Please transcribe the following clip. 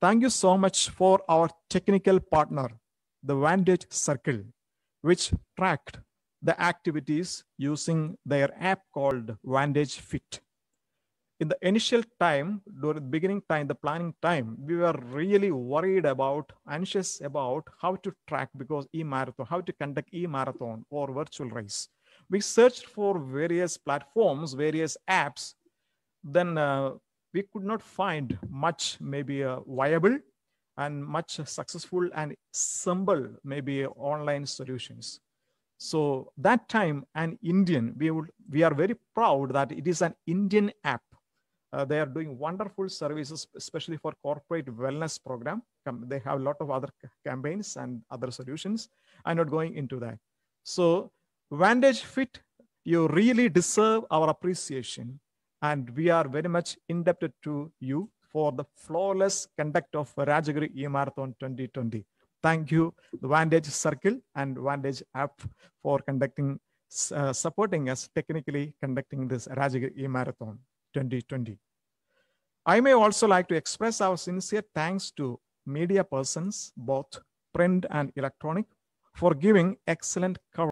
Thank you so much for our technical partner, the Vantage Circle, which tracked the activities using their app called Vantage Fit. In the initial time, during the beginning time, the planning time, we were really worried about, anxious about how to track because e-marathon, how to conduct e-marathon or virtual race. We searched for various platforms, various apps. Then uh, we could not find much maybe a viable and much successful and simple maybe online solutions. So that time an Indian, we, would, we are very proud that it is an Indian app. Uh, they are doing wonderful services, especially for corporate wellness program. Um, they have a lot of other campaigns and other solutions. I'm not going into that. So Vantage Fit, you really deserve our appreciation and we are very much indebted to you for the flawless conduct of Rajagiri E-Marathon 2020. Thank you, the Vantage Circle and Vantage app for conducting, uh, supporting us technically conducting this Rajagiri E-Marathon 2020. I may also like to express our sincere thanks to media persons, both print and electronic, for giving excellent coverage.